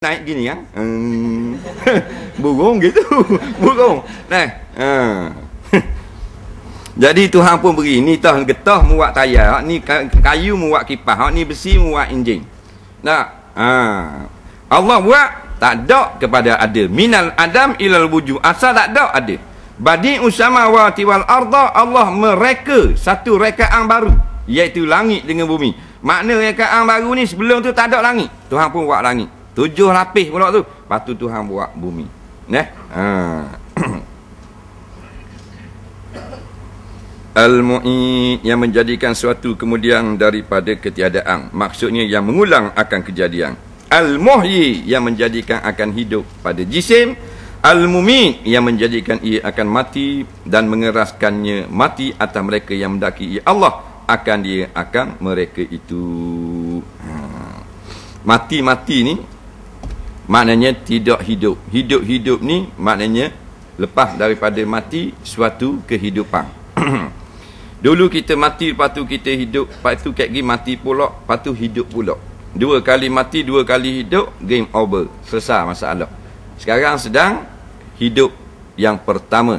naik gini ya hmm. burung gitu burung nah ha. jadi Tuhan pun beri ni tah getah muak tayar ni kayu muak kipas hak ni besi muak enjing nah ha. Allah buat tak ada kepada ada minal adam ilal wujud asal tak ada ada badi usama wa tiwal arda Allah mereka satu rekaan baru iaitu langit dengan bumi makna rekaan baru ni sebelum tu tak ada langit Tuhan pun buat langit Tujuh lapis pula tu. Lepas tu Tuhan buat bumi. Neh. Ha. Al-Mu'id yang menjadikan suatu kemudian daripada ketiadaan. Maksudnya yang mengulang akan kejadian. Al-Muhyi yang menjadikan akan hidup pada jisim. Al-Mumid yang menjadikan ia akan mati dan mengeraskannya mati atas mereka yang mendaki ia. Allah akan dia akan mereka itu. Ha. Mati-mati ha. ni maknanya tidak hidup hidup-hidup ni maknanya lepas daripada mati suatu kehidupan dulu kita mati lepas tu kita hidup lepas tu kat gi mati pula lepas tu hidup pula dua kali mati dua kali hidup game over selesai masalah sekarang sedang hidup yang pertama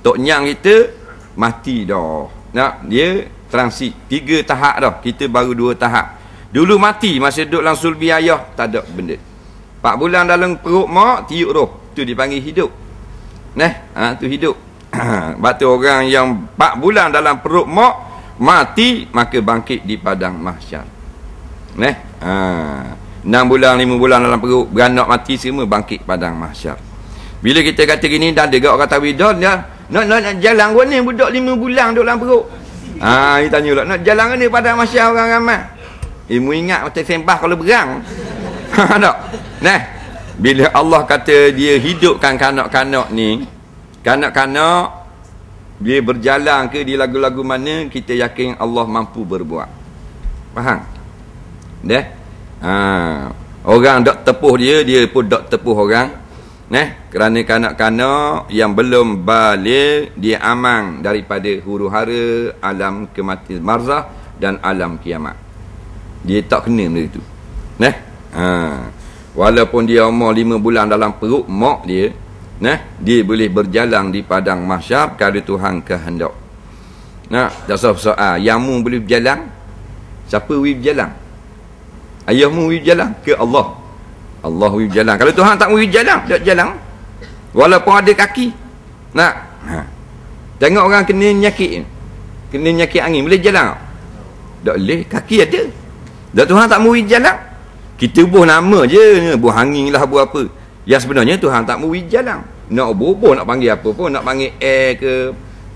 tok nyang kita mati dah Nah dia transit tiga tahap dah kita baru dua tahap dulu mati masa duduk langsung biayah tak ada benda 4 bulan dalam perut mak tiuk roh tu dipanggil hidup neh ha, tu hidup batu orang yang 4 bulan dalam perut mak mati maka bangkit di padang mahsyar neh ha, 6 bulan 5 bulan dalam perut beranak mati semua bangkit padang mahsyar bila kita kata gini dan dia orang tahu dah ya, nak nak jalan gua ni budak 5 bulan duduk dalam perut ha dia tanya nak jalan ni padang mahsyar orang ramai ilmu eh, ingat macam sembah kalau berang tak nah bila Allah kata dia hidupkan kanak-kanak ni kanak-kanak dia berjalan ke di lagu-lagu mana kita yakin Allah mampu berbuat faham deh ha orang dok tepuh dia dia pun dok tepuh orang neh kerana kanak-kanak yang belum balik dia aman daripada huru-hara alam kematian marzah dan alam kiamat dia tak kena benda itu neh ha. Walaupun dia umur lima bulan dalam perut mak dia nah, Dia boleh berjalan di padang masyar Kali Tuhan kehendak Nah, tak soal soal ah, Yang mu boleh berjalan Siapa boleh berjalan Ayahmu boleh berjalan ke Allah Allah boleh berjalan Kalau Tuhan tak boleh berjalan Tak jalan Walaupun ada kaki Nak ha. Tengok orang kena nyakit Kena nyakit angin Boleh jalan tak? Tak boleh Kaki ada Dan Tuhan tak mahu jalan kita ubah nama je, buah angin lah, buah apa. Yang sebenarnya Tuhan tak mahu jalan. Nak ubah nak panggil apa pun. Nak panggil air ke,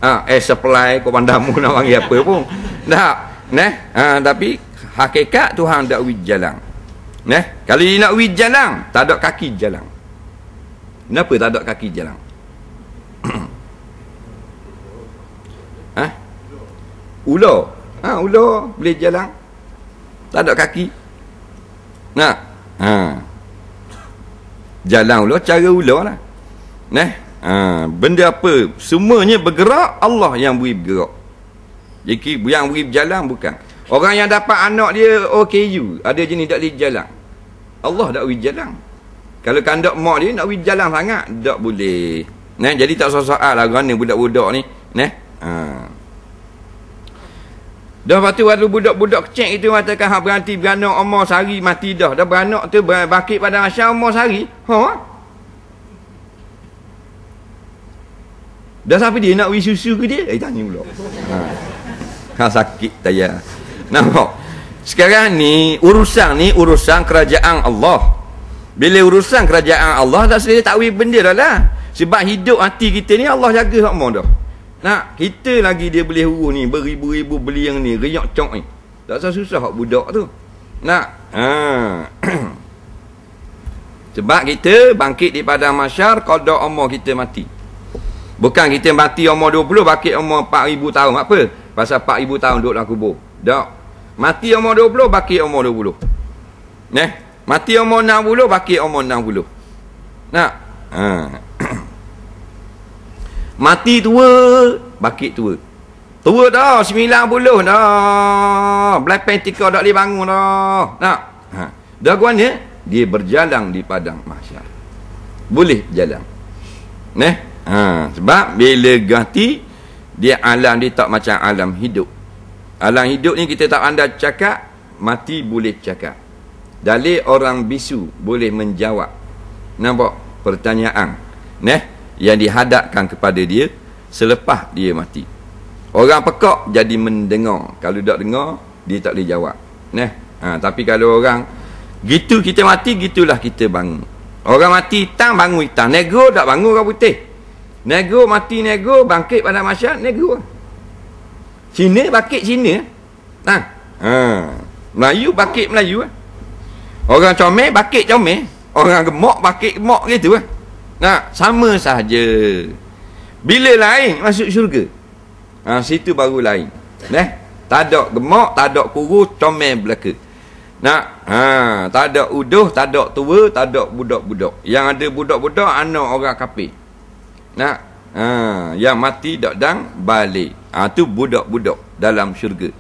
ha, air supply, kau pandamu nak panggil apa pun. Tak. Nah, ha, tapi hakikat Tuhan tak wijalang. jalan. Nah, kalau dia nak wijalang jalan, tak ada kaki jalan. Kenapa tak ada kaki jalan? ha? Ular. Ha, ular boleh jalan. Tak ada kaki. Nah. Ha. Jalan ular cara ular lah. Nah. Ha. Benda apa? Semuanya bergerak Allah yang beri bergerak. Jadi yang beri berjalan bukan. Orang yang dapat anak dia okay you, Ada jenis tak boleh jalan. Allah tak beri jalan. Kalau kandak mak dia nak beri jalan sangat. Tak boleh. Nah. Jadi tak soal-soal lah. Kerana budak-budak ni. Nah. Ha. Dah lepas waktu budak-budak kecil itu mengatakan hak berhenti beranak umur sehari mati dah. Dah beranak tu bakit pada masa umur sehari. Ha? Dah siapa dia nak beri susu ke dia? Eh tanya pula. Ha. ha sakit saya. Nampak? Sekarang ni urusan ni urusan kerajaan Allah. Bila urusan kerajaan Allah dah sendiri tak beri benda dah lah. Sebab hidup hati kita ni Allah jaga hak umur dah. Nak kita lagi dia beli huruf ni beribu-ribu beli yang ni riak cok ni. Tak usah susah hak budak tu. Nak. Ha. Sebab kita bangkit di padang masyar qada umur kita mati. Bukan kita mati umur 20 bangkit umur 4000 tahun apa? Pasal 4000 tahun duduk dalam kubur. Dak. Mati umur 20 bangkit umur 20. Neh. Mati umur 60 bangkit umur 60. Nak. Ha. Mati tua, bakit tua. Tua dah, sembilan puluh dah. Black Pentecost tak boleh bangun dah. Nak? Ha. Daguannya, dia berjalan di padang mahsyar. Boleh jalan. Neh? Ha. Sebab bila ganti, dia alam dia tak macam alam hidup. Alam hidup ni kita tak anda cakap, mati boleh cakap. Dalil orang bisu boleh menjawab. Nampak? Pertanyaan. Neh? yang dihadapkan kepada dia selepas dia mati. Orang pekak jadi mendengar. Kalau tak dengar, dia tak boleh jawab. Nah, ha, tapi kalau orang gitu kita mati, gitulah kita bangun. Orang mati tang bangun hitam. Negro tak bangun orang putih. Negro mati negro bangkit pada masyarakat negro. Cina bangkit Cina. Nah. Ha, ha. Melayu bangkit Melayu. Ha. Orang comel bangkit comel. Orang gemuk bangkit gemuk gitu. Ha. Nah, ha, sama sahaja. Bila lain masuk syurga. Ha, situ baru lain. Neh, tak ada gemuk, tak ada kurus, comel belaka. Nak, ha, tak ada uduh, tak ada tua, tak ada budak-budak. Yang ada budak-budak anak orang kafir. Nak, ha, yang mati dak dang balik. Ah ha, tu budak-budak dalam syurga.